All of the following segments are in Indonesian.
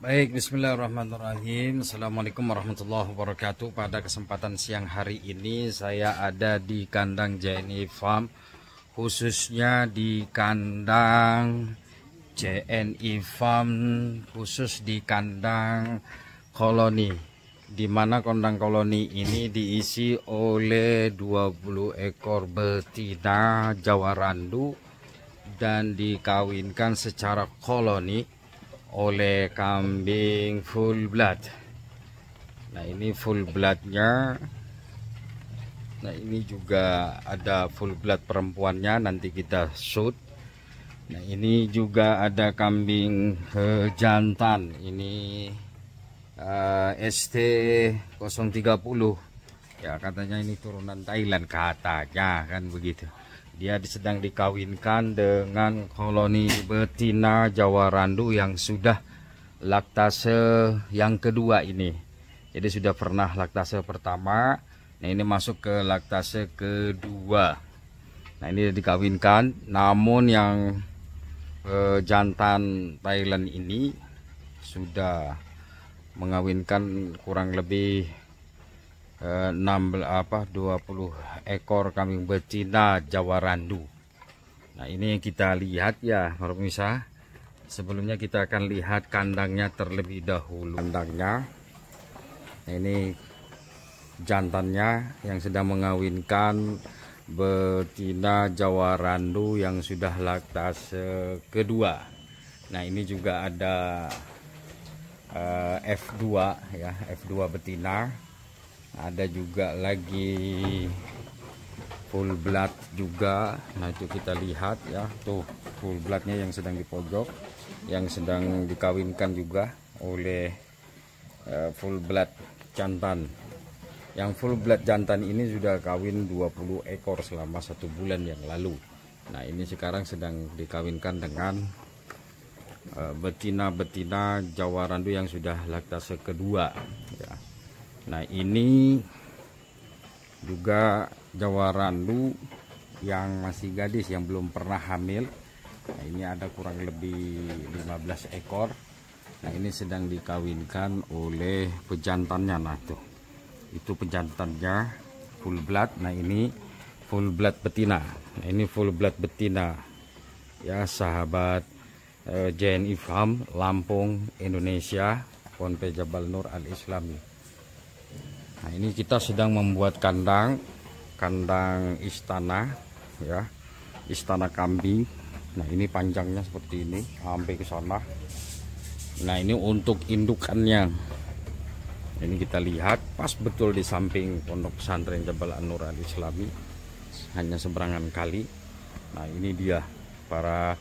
Baik, bismillahirrahmanirrahim. Assalamualaikum warahmatullahi wabarakatuh. Pada kesempatan siang hari ini saya ada di kandang JNI Farm, khususnya di kandang JNI Farm, khusus di kandang koloni. Di mana kandang koloni ini diisi oleh 20 ekor betina jawa randu dan dikawinkan secara koloni oleh kambing full blood nah ini full bloodnya nah ini juga ada full blood perempuannya nanti kita shoot nah ini juga ada kambing eh, jantan ini uh, ST 030 ya katanya ini turunan Thailand katanya kan begitu dia sedang dikawinkan dengan koloni betina Jawa Randu yang sudah laktase yang kedua ini. Jadi sudah pernah laktase pertama, nah ini masuk ke laktase kedua. Nah ini dikawinkan, namun yang eh, jantan Thailand ini sudah mengawinkan kurang lebih Eh, enam bel apa puluh ekor kambing betina Jawa Randu. Nah, ini yang kita lihat ya, para pemirsa. Sebelumnya kita akan lihat kandangnya terlebih dahulu. Kandangnya. Nah, ini jantannya yang sedang mengawinkan betina Jawa Randu yang sudah laktase eh, kedua. Nah, ini juga ada uh, eh, F2 ya, F2 betina ada juga lagi full blood juga nah itu kita lihat ya tuh full bloodnya yang sedang di pojok yang sedang dikawinkan juga oleh uh, full blood jantan yang full blood jantan ini sudah kawin 20 ekor selama satu bulan yang lalu nah ini sekarang sedang dikawinkan dengan eh, betina-betina uh, Jawa Randu yang sudah laktase kedua ya Nah ini juga Jawa Randu yang masih gadis yang belum pernah hamil. Nah, ini ada kurang lebih 15 ekor. Nah ini sedang dikawinkan oleh pejantannya. Nah tuh itu pejantannya full blood. Nah ini full blood betina. Nah, ini full blood betina. Ya sahabat eh, JNI Farm Lampung Indonesia Ponpe Jabal Nur Al Islami. Nah, ini kita sedang membuat kandang kandang istana ya. Istana kambing. Nah, ini panjangnya seperti ini sampai ke sana. Nah, ini untuk indukannya. Ini kita lihat pas betul di samping pondok pesantren Jabal Anur nur Al-Islami hanya seberangan kali. Nah, ini dia para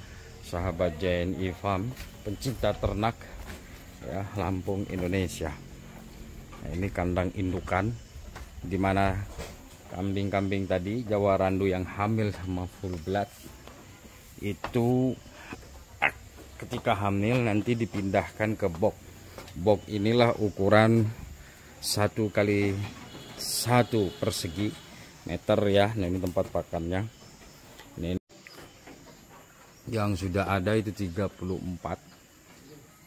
sahabat JNI Farm pencinta ternak ya Lampung Indonesia nah, ini kandang indukan di mana kambing-kambing tadi Jawa Randu yang hamil sama full blood itu ketika hamil nanti dipindahkan ke box box inilah ukuran satu kali satu persegi meter ya nah ini tempat pakannya ini yang sudah ada itu 34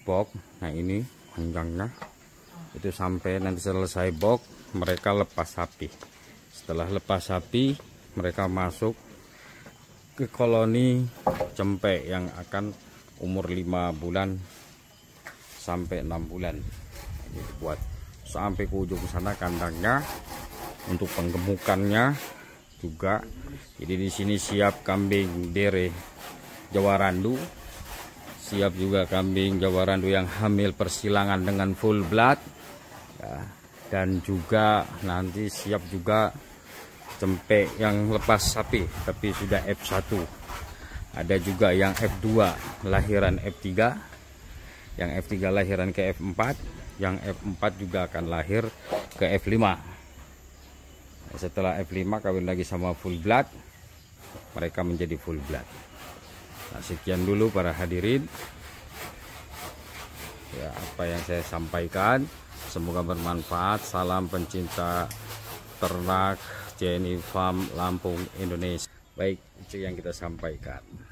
box nah ini panjangnya itu sampai nanti selesai box mereka lepas sapi setelah lepas sapi mereka masuk ke koloni cempe yang akan umur 5 bulan sampai 6 bulan Ini buat sampai ke ujung sana kandangnya untuk penggemukannya juga jadi di sini siap kambing dere Jawa Randu siap juga kambing Jawa Randu yang hamil persilangan dengan full blood ya, dan juga nanti siap juga cempe yang lepas sapi tapi sudah F1 ada juga yang F2 lahiran F3 yang F3 lahiran ke F4 yang F4 juga akan lahir ke F5 setelah F5 kawin lagi sama full blood mereka menjadi full blood nah, sekian dulu para hadirin ya apa yang saya sampaikan semoga bermanfaat salam pencinta ternak JNI Farm Lampung Indonesia baik itu yang kita sampaikan